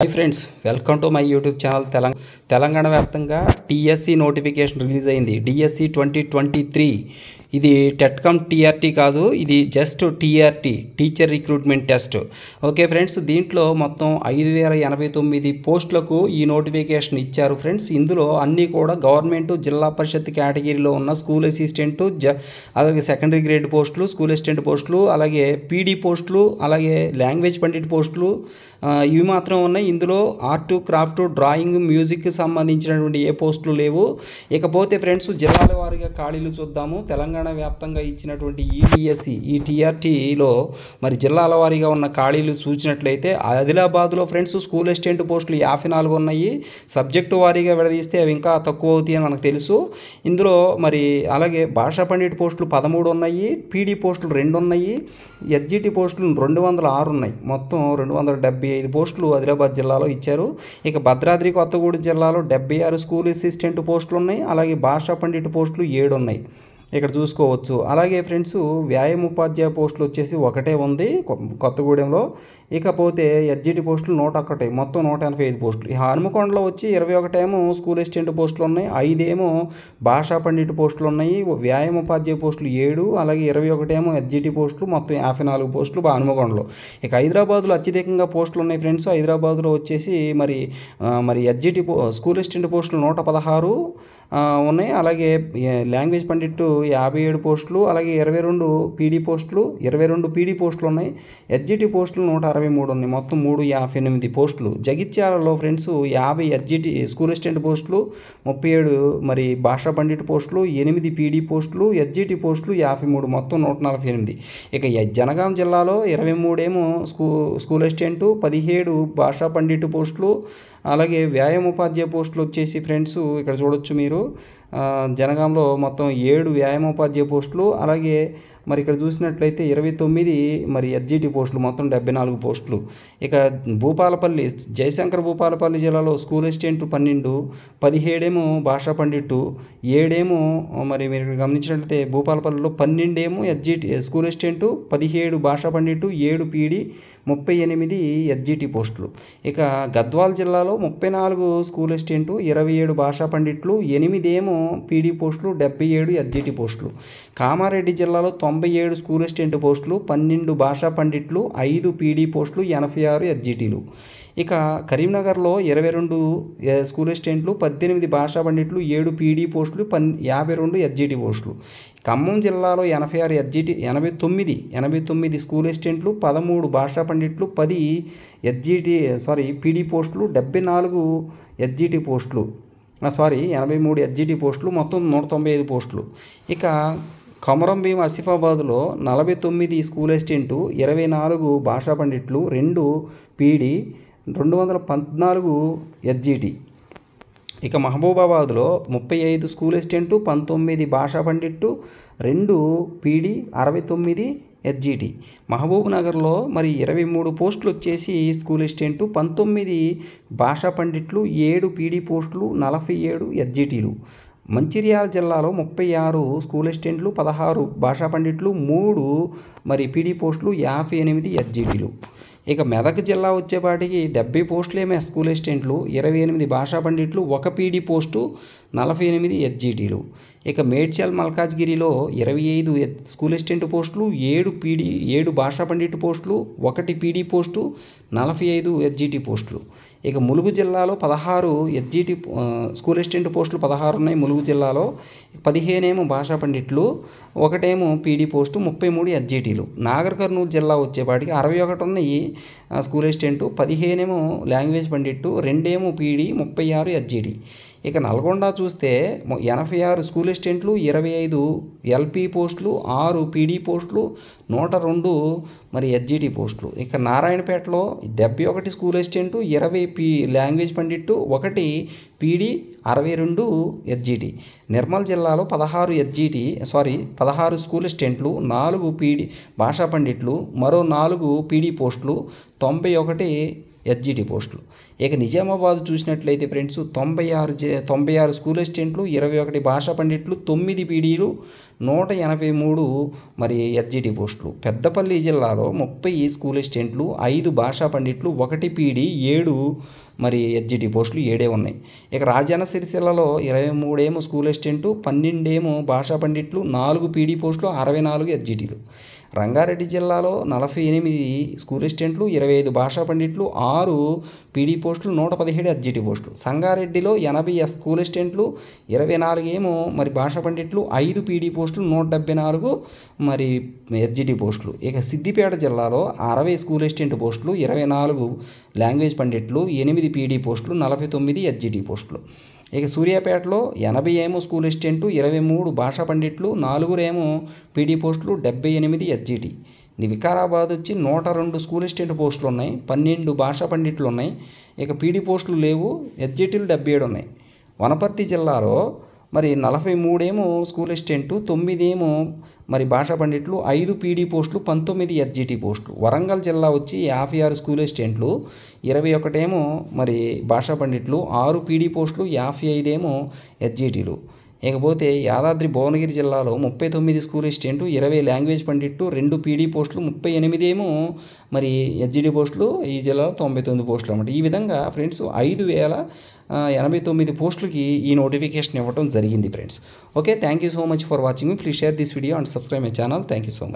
hi friends welcome to my YouTube channel Telangana Telangana వ్యాప్తంగా TSC notification release అయింది DSC twenty twenty three ఇది టెట్కామ్ TRT కాదు ఇది just TRT teacher recruitment test okay friends దీంట్లో మొత్తం ఐదు వేల ఎనభై తొమ్మిది పోస్టులకు ఈ నోటిఫికేషన్ ఇచ్చారు ఫ్రెండ్స్ ఇందులో అన్నీ కూడా గవర్నమెంట్ జిల్లా పరిషత్ కేటగిరీలో ఉన్న స్కూల్ అసిస్టెంట్ జ అలాగే సెకండరీ గ్రేడ్ పోస్టులు స్కూల్ అసిస్టెంట్ పోస్టులు అలాగే పీడీ పోస్టులు అలాగే లాంగ్వేజ్ పండిట్ పోస్టులు ఇవి మాత్రం ఉన్నాయి ఇందులో ఆర్ట్ క్రాఫ్ట్ డ్రాయింగ్ మ్యూజిక్కి సంబంధించినటువంటి ఏ పోస్టులు లేవు ఇకపోతే ఫ్రెండ్స్ జిల్లాల వారిగా ఖాళీలు చూద్దాము తెలంగాణ వ్యాప్తంగా ఇచ్చినటువంటి ఈటీఎస్సి e ఈ e మరి జిల్లాల వారీగా ఉన్న ఖాళీలు చూసినట్లయితే ఆదిలాబాద్లో ఫ్రెండ్స్ స్కూల్ అసిస్టెంట్ పోస్టులు యాభై నాలుగు ఉన్నాయి సబ్జెక్టు వారీగా విడదీస్తే అవి ఇంకా తక్కువ అవుతాయి అని మనకు తెలుసు ఇందులో మరి అలాగే భాషా పండిట్ పోస్టులు పదమూడు ఉన్నాయి పీడీ పోస్టులు రెండు ఉన్నాయి ఎస్జిటి పోస్టులు రెండు వందల ఆరు ఉన్నాయి మొత్తం రెండు వందల డెబ్బై ఐదు పోస్టులు ఆదిలాబాద్ జిల్లాలో ఇచ్చారు ఇక భద్రాద్రి కొత్తగూడెం జిల్లాలో డెబ్బై ఆరు స్కూల్ అసిస్టెంట్ పోస్టులు ఉన్నాయి అలాగే భాషా పండిట్ పోస్టులు ఏడు ఉన్నాయి ఇక్కడ చూసుకోవచ్చు అలాగే ఫ్రెండ్స్ వ్యాయామ ఉపాధ్యాయ పోస్టులు వచ్చేసి ఒకటే ఉంది కొత్తగూడెంలో ఇకపోతే ఎడ్జిటి పోస్టులు నూట ఒకటి మొత్తం నూట ఎనభై ఐదు పోస్టులు ఈ హనుమకొండలో వచ్చి ఇరవై ఒకటేమో స్కూల్ అసిస్టెంట్ పోస్టులు ఉన్నాయి ఐదేమో భాషా పండిట్ పోస్టులు ఉన్నాయి వ్యాయామ ఉపాధ్యాయ పోస్టులు ఏడు అలాగే ఇరవై ఒకటేమో ఎడ్జిటి పోస్టులు మొత్తం యాభై నాలుగు పోస్టులు హనుమకొండలో ఇక హైదరాబాద్లో అత్యధికంగా పోస్టులు ఉన్నాయి ఫ్రెండ్స్ హైదరాబాద్లో వచ్చేసి మరి మరి ఎడ్జిటి స్కూల్ అసిస్టెంట్ పోస్టులు నూట పదహారు ఉన్నాయి అలాగే లాంగ్వేజ్ పండిట్ యాభై ఏడు పోస్టులు అలాగే ఇరవై రెండు పీడీ పోస్టులు ఇరవై రెండు పీడీ పోస్టులు ఉన్నాయి ఎడ్జిటి పోస్టులు నూట అరవై మూడు ఉన్నాయి మొత్తం మూడు యాభై ఎనిమిది పోస్టులు జగిత్యాలలో ఫ్రెండ్స్ యాభై ఎడ్జిటి స్కూల్ అసిస్టెంట్ పోస్టులు ముప్పై ఏడు మరి భాషా పండిట్ పోస్టులు ఎనిమిది పీడీ పోస్టులు ఎడ్జిటి పోస్టులు యాభై మూడు మొత్తం నూట నలభై ఎనిమిది ఇక జనగాం జిల్లాలో ఇరవై మూడేమో స్కూ స్కూల్ అసిస్టెంట్ పదిహేడు భాషా పండిట్ పోస్టులు అలాగే వ్యాయామోపాధ్యాయ పోస్టులు వచ్చేసి ఫ్రెండ్స్ ఇక్కడ చూడొచ్చు మీరు జనగాంలో మొత్తం ఏడు వ్యాయామోపాధ్యాయ పోస్టులు అలాగే మరి ఇక్కడ చూసినట్లయితే ఇరవై తొమ్మిది మరి ఎస్జిటి పోస్టులు మొత్తం డెబ్బై నాలుగు పోస్టులు ఇక భూపాలపల్లి జయశంకర్ భూపాలపల్లి జిల్లాలో స్కూల్ అసిస్టెంట్ పన్నెండు పదిహేడేమో భాషా పండిట్టు ఏడేమో మరి మీరు ఇక్కడ గమనించినట్లయితే భూపాలపల్లిలో పన్నెండేమో ఎస్జిటి స్కూల్ అసిస్టెంటు పదిహేడు భాషా పండిట్టు ఏడు పీడి ముప్పై ఎనిమిది ఎస్జిటి పోస్టులు ఇక గద్వాల్ జిల్లాలో ముప్పై నాలుగు స్కూల్ అసిస్టెంట్లు ఇరవై ఏడు భాషా పండిట్లు ఎనిమిదేమో పీడీ పోస్టులు డెబ్బై ఏడు ఎస్జిటి పోస్టులు కామారెడ్డి జిల్లాలో తొంభై ఏడు స్కూల్ అసిస్టెంట్ పోస్టులు పన్నెండు భాషా పండిట్లు ఐదు పీడీ పోస్టులు ఎనభై ఆరు ఎస్జిటీలు ఇక కరీంనగర్లో ఇరవై రెండు స్కూల్ అసిస్టెంట్లు పద్దెనిమిది భాషా పండిట్లు ఏడు పీడీ పోస్టులు పన్ యాభై రెండు ఎస్జిటి పోస్టులు ఖమ్మం జిల్లాలో ఎనభై ఆరు ఎస్జిటి ఎనభై తొమ్మిది ఎనభై తొమ్మిది స్కూల్ అసిస్టెంట్లు పదమూడు భాషా పండిట్లు పది ఎస్జిటి సారీ పీడీ పోస్టులు డెబ్బై నాలుగు ఎస్జిటి పోస్టులు సారీ ఎనభై మూడు ఎస్జిటి పోస్టులు మొత్తం నూట తొంభై ఐదు పోస్టులు ఇక కమరం భీం ఆసిఫాబాద్లో నలభై తొమ్మిది స్కూల్ అసిస్టెంటు ఇరవై నాలుగు భాషా పండిట్లు రెండు పీడీ రెండు వందల పద్నాలుగు ఎస్జిటి ఇక మహబూబాబాద్లో ముప్పై ఐదు స్కూల్ అసిస్టెంటు పంతొమ్మిది భాషా పండిట్టు రెండు పీడి అరవై తొమ్మిది ఎస్జిటి మహబూబ్ నగర్లో మరి ఇరవై మూడు పోస్టులు వచ్చేసి స్కూల్ అసిస్టెంటు పంతొమ్మిది భాషా పండిట్లు ఏడు పీడీ పోస్టులు నలభై ఏడు ఎస్జిటీలు మంచిర్యాల జిల్లాలో ముప్పై ఆరు స్కూల్ అసిస్టెంట్లు పదహారు భాషా పండిట్లు మూడు మరి పీడీ పోస్టులు యాభై ఎనిమిది ఎస్జిటీలు ఇక మెదక్ జిల్లా వచ్చేపాటికి డెబ్బై పోస్టులేమే స్కూల్ అసిస్టెంట్లు ఇరవై ఎనిమిది భాషా పండిట్లు ఒక పీడీ పోస్టు నలభై ఎనిమిది ఎస్జీటీలు ఇక మేడ్చల్ మల్కాజ్గిరిలో ఇరవై ఐదు స్కూల్ అసిస్టెంట్ పోస్టులు ఏడు పీడీ ఏడు భాషా పండిట్ పోస్టులు ఒకటి పీడీ పోస్టు నలభై ఐదు ఎస్జిటి పోస్టులు ఇక ములుగు జిల్లాలో పదహారు ఎస్జిటి స్కూల్ అసిస్టెంట్ పోస్టులు పదహారు ఉన్నాయి ములుగు జిల్లాలో పదిహేను ఏమో భాషా పండిట్లు ఒకటేమో పీడీ పోస్టు ముప్పై మూడు ఎస్జిటీలు నాగర్ కర్నూలు జిల్లా వచ్చేపాటికి అరవై ఒకటి ఉన్నాయి స్కూల్ అసిస్టెంటు పదిహేనేమో లాంగ్వేజ్ పండిట్టు రెండేమో పీడీ ముప్పై ఆరు ఎస్జిటి ఇక నల్గొండ చూస్తే ఎనభై ఆరు స్కూల్ అసిస్టెంట్లు ఇరవై ఐదు ఎల్పి పోస్టులు ఆరు పీడీ పోస్టులు నూట రెండు మరి ఎస్జిటి పోస్టులు ఇక నారాయణపేటలో డెబ్బై ఒకటి స్కూల్ అసిస్టెంటు ఇరవై పీ లాంగ్వేజ్ పండిట్టు ఒకటి పీడీ అరవై రెండు ఎస్జిటి నిర్మల్ జిల్లాలో పదహారు ఎస్జిటి సారీ పదహారు స్కూల్ అసిస్టెంట్లు నాలుగు పీడీ భాషా పండిట్లు మరో నాలుగు పీడీ పోస్టులు తొంభై ఒకటి ఎస్జిటి పోస్టులు ఇక నిజామాబాద్ చూసినట్లయితే ఫ్రెండ్స్ తొంభై ఆరు తొంభై ఆరు స్కూల్ అసిస్టెంట్లు ఇరవై ఒకటి భాషా పండిట్లు తొమ్మిది పీడీలు నూట ఎనభై మూడు మరి ఎస్జిటి పోస్టులు పెద్దపల్లి జిల్లాలో ముప్పై స్కూల్ అసిస్టెంట్లు ఐదు భాషా పండిట్లు ఒకటి పీడీ ఏడు మరి ఎస్జిటి పోస్టులు ఏడే ఉన్నాయి ఇక రాజన్న సిరిసిల్లలో ఇరవై మూడేమో స్కూల్ అసిస్టెంట్లు పన్నెండేమో భాషా పండిట్లు నాలుగు పీడీ పోస్టులు అరవై నాలుగు ఎస్జిటీలు రంగారెడ్డి జిల్లాలో నలభై ఎనిమిది స్కూల్ అసిస్టెంట్లు ఇరవై ఐదు భాషా పండిట్లు ఆరు పీడీ పోస్టులు నూట పదిహేడు ఎడ్జిటి పోస్టులు సంగారెడ్డిలో ఎనభై స్కూల్ అసిస్టెంట్లు ఇరవై నాలుగు ఏమో మరి భాషా పండిట్లు ఐదు పీడీ పోస్టులు నూట డెబ్బై నాలుగు మరి ఎడ్జిటి పోస్టులు ఇక సిద్దిపేట జిల్లాలో అరవై స్కూల్ అసిస్టెంట్ పోస్టులు ఇరవై నాలుగు లాంగ్వేజ్ పండిట్లు ఎనిమిది పీడీ పోస్టులు నలభై తొమ్మిది ఎడ్జిటి పోస్టులు ఇక సూర్యాపేటలో ఎనభై ఏమో స్కూల్ అసిస్టెంట్లు ఇరవై మూడు భాషా పండిట్లు నాలుగురేమో పీడీ పోస్టులు డెబ్బై ఎనిమిది ఎస్జిటి వికారాబాద్ వచ్చి నూట రెండు స్కూల్ అసిస్టెంట్ పోస్టులు ఉన్నాయి పన్నెండు భాషా పండిట్లు ఉన్నాయి ఇక పీడీ పోస్టులు లేవు ఎస్జిటీలు డెబ్బై ఏడు ఉన్నాయి వనపర్తి జిల్లాలో మరి నలభై మూడేమో స్కూల్ అసిస్టెంట్ తొమ్మిదేమో మరి భాషా పండిట్లు ఐదు పీడీ పోస్టులు పంతొమ్మిది ఎస్జిటి పోస్టులు వరంగల్ జిల్లా వచ్చి యాభై ఆరు స్కూల్ అసిస్టెంట్లు ఇరవై ఒకటేమో మరి భాషా పండిట్లు ఆరు పీడీ పోస్టులు యాభై ఐదేమో ఎస్జిటీలు ఇకపోతే యాదాద్రి భువనగిరి జిల్లాలో ముప్పై తొమ్మిది స్కూల్ అసిస్టెంట్ ఇరవై లాంగ్వేజ్ పండిట్టు రెండు పీడీ పోస్టులు ముప్పై ఎనిమిది ఏమో మరి హెచ్జిడి పోస్టులు ఈ జిల్లాలో తొంభై తొమ్మిది పోస్టులు అనమాట ఈ విధంగా ఫ్రెండ్స్ ఐదు వేల ఎనభై తొమ్మిది పోస్టులకి ఈ నోటిఫికేషన్ ఇవ్వడం జరిగింది friends okay thank you so much for watching please share this video and subscribe my channel thank you so much